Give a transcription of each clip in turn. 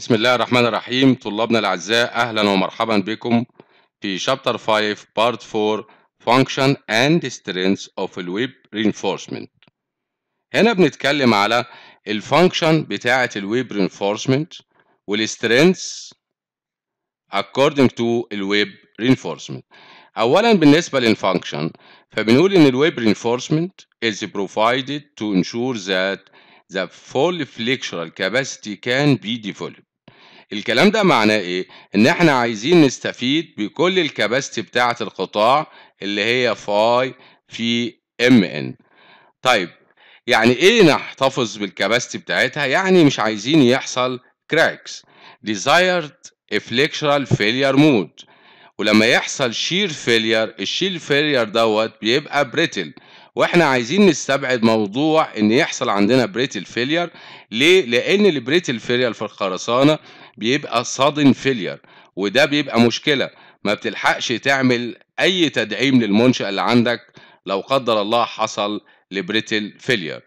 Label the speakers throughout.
Speaker 1: بسم الله الرحمن الرحيم طلابنا الأعزاء أهلا ومرحبا بكم في شابتر 5 بارت 4 Function and Strengths of الويب Reinforcement هنا بنتكلم على الفانكشن بتاعة الويب Reinforcement والسترينثس according to الويب Reinforcement أولا بالنسبة للفانكشن فبنقول إن الويب Reinforcement is provided to ensure that the full flexural capacity can be developed الكلام ده معناه ايه ان احنا عايزين نستفيد بكل الكباستي بتاعه القطاع اللي هي فاي في ام ان طيب يعني ايه نحتفظ بالكباستي بتاعتها يعني مش عايزين يحصل كراكس desired flexural failure mode ولما يحصل شير فيلير الشير فيلير دوت بيبقى بريتل واحنا عايزين نستبعد موضوع ان يحصل عندنا بريتل فيلير ليه لان البريتل فيلير في الخرسانه بيبقى صادن فيلير وده بيبقى مشكله ما بتلحقش تعمل اي تدعيم للمنشاه اللي عندك لو قدر الله حصل لبريتل فيلير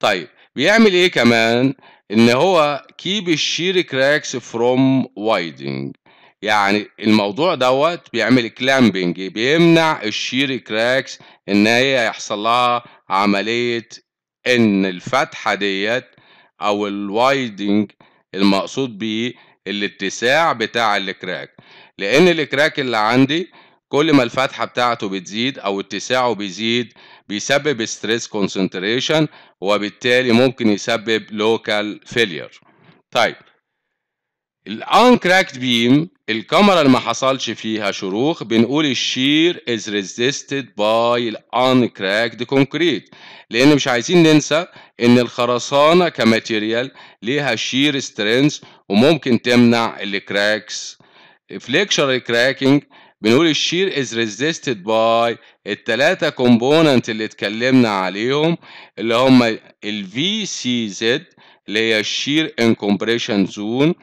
Speaker 1: طيب بيعمل ايه كمان ان هو كيب الشير كراكس فروم وايدنج يعني الموضوع دوت بيعمل كلامبنج بيمنع الشير كراكس ان هي يحصل لها عملية ان الفتحة ديت او الوايدنج المقصود بيه الاتساع بتاع الكراك لان الكراك اللي عندي كل ما الفتحة بتاعته بتزيد او اتساعه بيزيد بيسبب ستريس كونسنتريشن وبالتالي ممكن يسبب لوكال فيلير طيب الانكراكت بيم الكاميرا اللي ما حصلش فيها شروخ بنقول الشير از ريزيستد باي الان كراكد كونكريت لان مش عايزين ننسى ان الخرسانه كماتيريال ليها شير سترينث وممكن تمنع الكراكس فليكشر كراكنج بنقول الشير از ريزيستد باي التلاتة كومبوننت اللي اتكلمنا عليهم اللي هم سي زد اللي هي الشير كومبريشن زون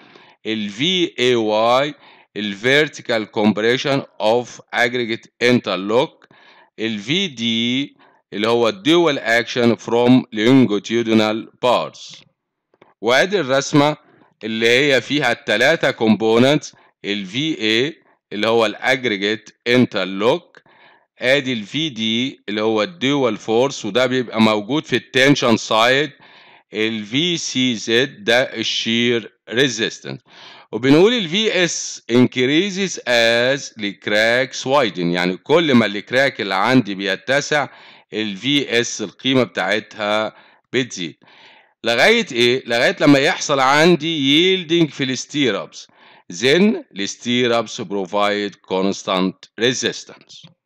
Speaker 1: الفي اي واي ال vertical compression of aggregate interlock ال VD اللي هو dual action from longitudinal parts وادي الرسمة اللي هي فيها التلاتة components ال VA اللي هو aggregate interlock ادي ال VD اللي هو dual فورس وده بيبقى موجود في التنشن سايد ال سي زد ده الشير ريزيستنس وبنقول ال VS اس انكريزز از cracks widen يعني كل ما الكراك اللي عندي بيتسع ال اس القيمه بتاعتها بتزيد لغايه ايه لغايه لما يحصل عندي ييلدنج في الستيرابس then الستيربس بروفايد provide constant resistance